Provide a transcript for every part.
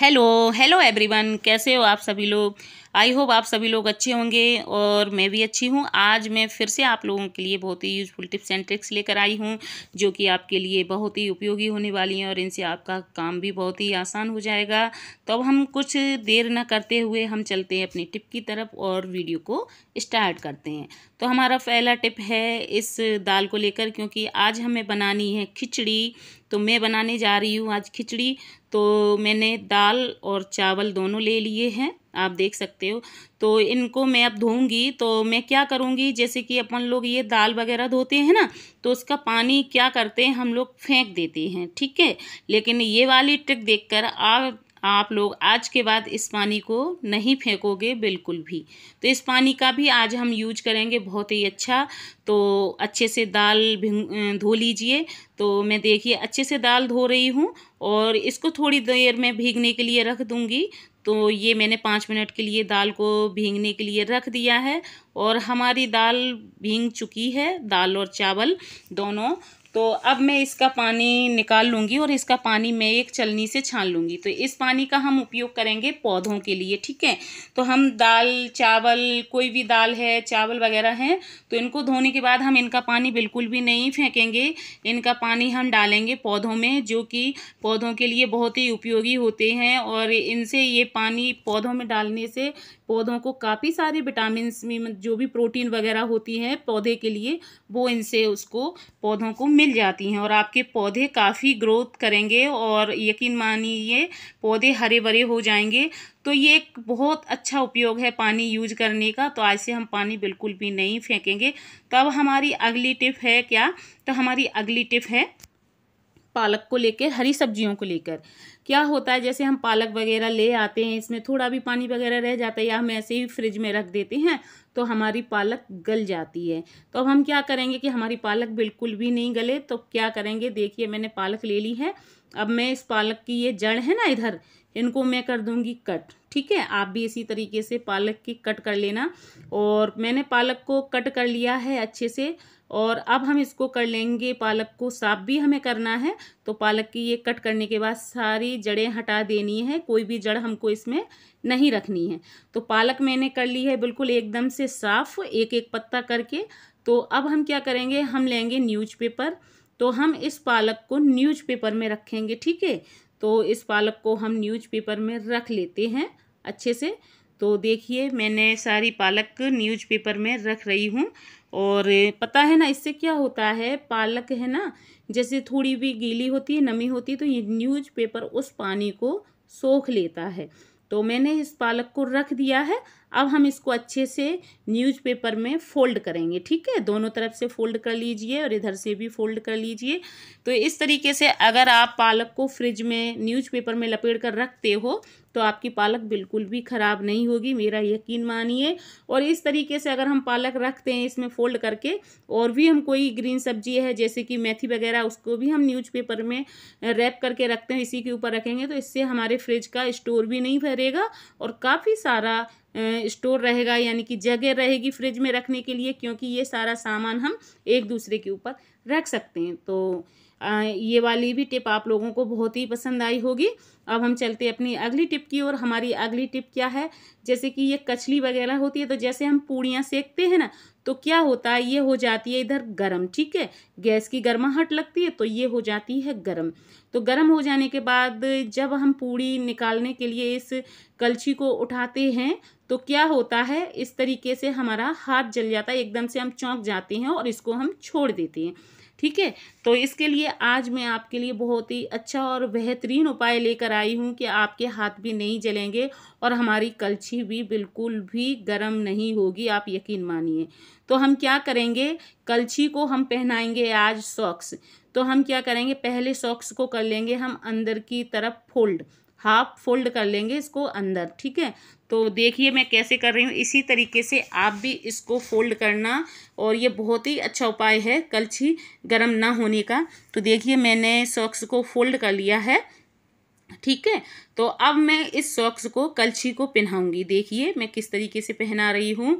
hello hello everyone कैसे हो आप सभी लोग आई होप आप सभी लोग अच्छे होंगे और मैं भी अच्छी हूँ आज मैं फिर से आप लोगों के लिए बहुत ही यूजफुल टिप्स एंड ट्रिक्स लेकर आई हूँ जो कि आपके लिए बहुत ही उपयोगी होने वाली हैं और इनसे आपका काम भी बहुत ही आसान हो जाएगा तो अब हम कुछ देर न करते हुए हम चलते हैं अपनी टिप की तरफ और वीडियो को स्टार्ट करते हैं तो हमारा पहला टिप है इस दाल को लेकर क्योंकि आज हमें बनानी है खिचड़ी तो मैं बनाने जा रही हूँ आज खिचड़ी तो मैंने दाल और चावल दोनों ले लिए हैं आप देख सकते हो तो इनको मैं अब धोऊंगी तो मैं क्या करूँगी जैसे कि अपन लोग ये दाल वगैरह धोते हैं ना तो उसका पानी क्या करते हैं हम लोग फेंक देते हैं ठीक है लेकिन ये वाली ट्रिक देखकर आप आप लोग आज के बाद इस पानी को नहीं फेंकोगे बिल्कुल भी तो इस पानी का भी आज हम यूज करेंगे बहुत ही अच्छा तो अच्छे से दाल धो लीजिए तो मैं देखिए अच्छे से दाल धो रही हूँ और इसको थोड़ी देर में भीगने के लिए रख दूँगी तो ये मैंने पाँच मिनट के लिए दाल को भींगने के लिए रख दिया है और हमारी दाल भींग चुकी है दाल और चावल दोनों तो अब मैं इसका पानी निकाल लूँगी और इसका पानी मैं एक चलनी से छान लूँगी तो इस पानी का हम उपयोग करेंगे पौधों के लिए ठीक है तो हम दाल चावल कोई भी दाल है चावल वगैरह है तो इनको धोने के बाद हम इनका पानी बिल्कुल भी नहीं फेंकेंगे इनका पानी हम डालेंगे पौधों में जो कि पौधों के लिए बहुत ही उपयोगी होते हैं और इनसे ये पानी पौधों में डालने से पौधों को काफ़ी सारे विटामिन जो भी प्रोटीन वगैरह होती है पौधे के लिए वो इनसे उसको पौधों को मिल मिल जाती हैं और आपके पौधे काफ़ी ग्रोथ करेंगे और यकीन मानिए पौधे हरे भरे हो जाएंगे तो ये एक बहुत अच्छा उपयोग है पानी यूज करने का तो आज से हम पानी बिल्कुल भी नहीं फेंकेंगे तो अब हमारी अगली टिप है क्या तो हमारी अगली टिप है पालक को लेकर हरी सब्जियों को लेकर क्या होता है जैसे हम पालक वगैरह ले आते हैं इसमें थोड़ा भी पानी वगैरह रह जाता है या हम ऐसे ही फ्रिज में रख देते हैं तो हमारी पालक गल जाती है तो अब हम क्या करेंगे कि हमारी पालक बिल्कुल भी नहीं गले तो क्या करेंगे देखिए मैंने पालक ले ली है अब मैं इस पालक की ये जड़ है ना इधर इनको मैं कर दूंगी कट ठीक है आप भी इसी तरीके से पालक की कट कर लेना और मैंने पालक को कट कर लिया है अच्छे से और अब हम इसको कर लेंगे पालक को साफ भी हमें करना है तो पालक की ये कट करने के बाद सारी जड़ें हटा देनी है कोई भी जड़ हमको इसमें नहीं रखनी है तो पालक मैंने कर ली है बिल्कुल एकदम से साफ़ एक एक पत्ता करके तो अब हम क्या करेंगे हम लेंगे न्यूज पेपर तो हम इस पालक को न्यूज पेपर में रखेंगे ठीक है तो इस पालक को हम न्यूज़ पेपर में रख लेते हैं अच्छे से तो देखिए मैंने सारी पालक न्यूज़पेपर में रख रही हूँ और पता है ना इससे क्या होता है पालक है ना जैसे थोड़ी भी गीली होती है नमी होती है तो ये न्यूज़पेपर उस पानी को सोख लेता है तो मैंने इस पालक को रख दिया है अब हम इसको अच्छे से न्यूज़पेपर में फोल्ड करेंगे ठीक है दोनों तरफ से फोल्ड कर लीजिए और इधर से भी फोल्ड कर लीजिए तो इस तरीके से अगर आप पालक को फ्रिज में न्यूज़पेपर में लपेट कर रखते हो तो आपकी पालक बिल्कुल भी ख़राब नहीं होगी मेरा यकीन मानिए और इस तरीके से अगर हम पालक रखते हैं इसमें फोल्ड करके और भी हम कोई ग्रीन सब्जी है जैसे कि मेथी वगैरह उसको भी हम न्यूज़पेपर में रैप करके रखते हैं इसी के ऊपर रखेंगे तो इससे हमारे फ्रिज का स्टोर भी नहीं भरेगा और काफ़ी सारा स्टोर रहेगा यानी कि जगह रहेगी फ्रिज में रखने के लिए क्योंकि ये सारा सामान हम एक दूसरे के ऊपर रख सकते हैं तो ये वाली भी टिप आप लोगों को बहुत ही पसंद आई होगी अब हम चलते अपनी अगली टिप की ओर हमारी अगली टिप क्या है जैसे कि ये कचली वगैरह होती है तो जैसे हम पूड़ियाँ सेकते हैं ना तो क्या होता है ये हो जाती है इधर गर्म ठीक है गैस की गर्माहट लगती है तो ये हो जाती है गर्म तो गर्म हो जाने के बाद जब हम पूड़ी निकालने के लिए इस कलछी को उठाते हैं तो क्या होता है इस तरीके से हमारा हाथ जल जाता है एकदम से हम चौंक जाते हैं और इसको हम छोड़ देते हैं ठीक है तो इसके लिए आज मैं आपके लिए बहुत ही अच्छा और बेहतरीन उपाय लेकर आई हूँ कि आपके हाथ भी नहीं जलेंगे और हमारी कलछी भी बिल्कुल भी गर्म नहीं होगी आप यकीन मानिए तो हम क्या करेंगे कलछी को हम पहनाएंगे आज सॉक्स तो हम क्या करेंगे पहले सॉक्स को कर लेंगे हम अंदर की तरफ फोल्ड हाफ फोल्ड कर लेंगे इसको अंदर ठीक है तो देखिए मैं कैसे कर रही हूँ इसी तरीके से आप भी इसको फोल्ड करना और ये बहुत ही अच्छा उपाय है कलछी गर्म ना होने का तो देखिए मैंने सॉक्स को फोल्ड कर लिया है ठीक है तो अब मैं इस सॉक्स को कलछी को पहनाऊंगी देखिए मैं किस तरीके से पहना रही हूँ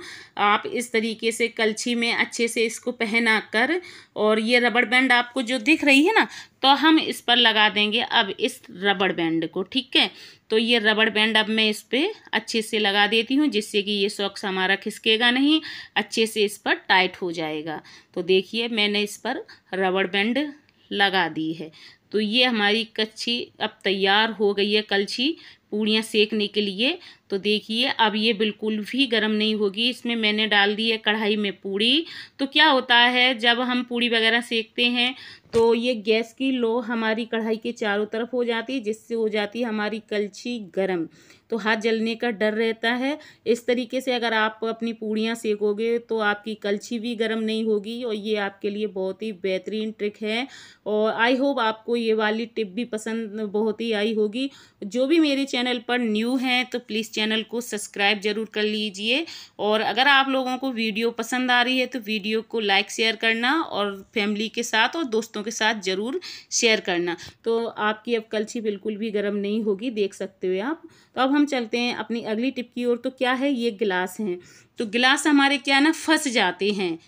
आप इस तरीके से कलछी में अच्छे से इसको पहना कर और ये रबड़ बैंड आपको जो दिख रही है ना तो हम इस पर लगा देंगे अब इस रबड़ बैंड को ठीक है तो ये रबड़ बैंड अब मैं इस पर अच्छे से लगा देती हूँ जिससे कि ये सॉक्स हमारा खिसकेगा नहीं अच्छे से इस पर टाइट हो जाएगा तो देखिए मैंने इस पर रबड़ बैंड लगा दी है तो ये हमारी कच्छी अब तैयार हो गई है कलछी पूड़ियाँ सेकने के लिए तो देखिए अब ये बिल्कुल भी गर्म नहीं होगी इसमें मैंने डाल दी है कढ़ाई में पूड़ी तो क्या होता है जब हम पूड़ी वगैरह सेकते हैं तो ये गैस की लो हमारी कढ़ाई के चारों तरफ हो जाती है जिससे हो जाती है हमारी कलछी गर्म तो हाथ जलने का डर रहता है इस तरीके से अगर आप अपनी पूड़ियाँ सेकोगे तो आपकी कलछी भी गर्म नहीं होगी और ये आपके लिए बहुत ही बेहतरीन ट्रिक है और आई होप आपको ये वाली टिप भी पसंद बहुत ही आई होगी जो भी मेरे चैनल पर न्यू हैं तो प्लीज़ चैनल को सब्सक्राइब ज़रूर कर लीजिए और अगर आप लोगों को वीडियो पसंद आ रही है तो वीडियो को लाइक शेयर करना और फैमिली के साथ और दोस्तों के साथ ज़रूर शेयर करना तो आपकी अब कलछी बिल्कुल भी गर्म नहीं होगी देख सकते हो आप तो अब हम चलते हैं अपनी अगली टिप की ओर तो क्या है ये गिलास हैं तो गिलास हमारे क्या ना फंस जाते हैं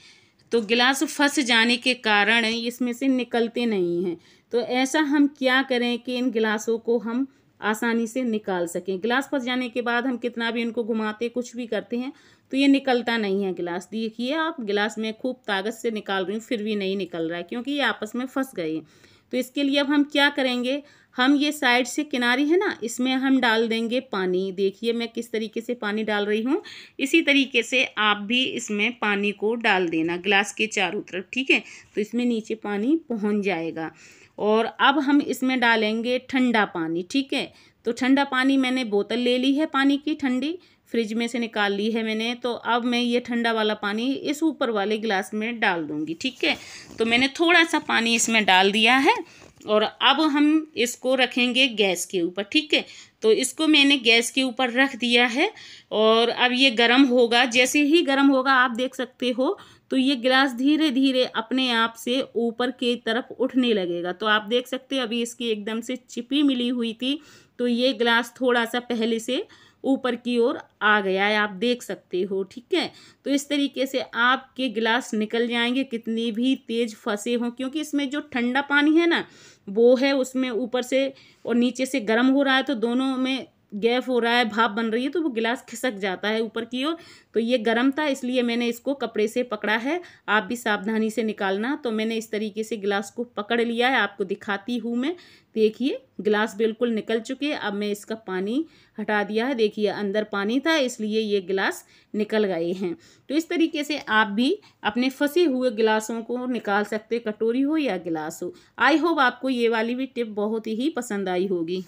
तो गिलास फंस जाने के कारण इसमें से निकलते नहीं हैं तो ऐसा हम क्या करें कि इन गिलासों को हम आसानी से निकाल सकें गिलास फंस जाने के बाद हम कितना भी इनको घुमाते कुछ भी करते हैं तो ये निकलता नहीं है गिलास देखिए आप गिलास में खूब ताकत से निकाल रही हूँ फिर भी नहीं निकल रहा है क्योंकि ये आपस में फंस गए हैं तो इसके लिए अब हम क्या करेंगे हम ये साइड से किनारी है ना इसमें हम डाल देंगे पानी देखिए मैं किस तरीके से पानी डाल रही हूँ इसी तरीके से आप भी इसमें पानी को डाल देना ग्लास के चारों तरफ ठीक है तो इसमें नीचे पानी पहुँच जाएगा और अब हम इसमें डालेंगे ठंडा पानी ठीक है तो ठंडा पानी मैंने बोतल ले ली है पानी की ठंडी फ्रिज में से निकाल ली है मैंने तो अब मैं ये ठंडा वाला पानी इस ऊपर वाले गिलास में डाल दूँगी ठीक है तो मैंने थोड़ा सा पानी इसमें डाल दिया है और अब हम इसको रखेंगे गैस के ऊपर ठीक है तो इसको मैंने गैस के ऊपर रख दिया है और अब ये गर्म होगा जैसे ही गर्म होगा आप देख सकते हो तो ये गिलास धीरे धीरे अपने आप से ऊपर की तरफ उठने लगेगा तो आप देख सकते हैं अभी इसकी एकदम से चिपी मिली हुई थी तो ये गिलास थोड़ा सा पहले से ऊपर की ओर आ गया है आप देख सकते हो ठीक है तो इस तरीके से आपके गिलास निकल जाएंगे कितनी भी तेज़ फंसे हों क्योंकि इसमें जो ठंडा पानी है ना वो है उसमें ऊपर से और नीचे से गर्म हो रहा है तो दोनों में गैप हो रहा है भाप बन रही है तो वो गिलास खिसक जाता है ऊपर की ओर तो ये गर्म था इसलिए मैंने इसको कपड़े से पकड़ा है आप भी सावधानी से निकालना तो मैंने इस तरीके से गिलास को पकड़ लिया है आपको दिखाती हूँ मैं देखिए गिलास बिल्कुल निकल चुके अब मैं इसका पानी हटा दिया है देखिए अंदर पानी था इसलिए ये गिलास निकल गए हैं तो इस तरीके से आप भी अपने फंसे हुए गिलासों को निकाल सकते कटोरी हो या गिलास हो आई होप आपको ये वाली भी टिप बहुत ही पसंद आई होगी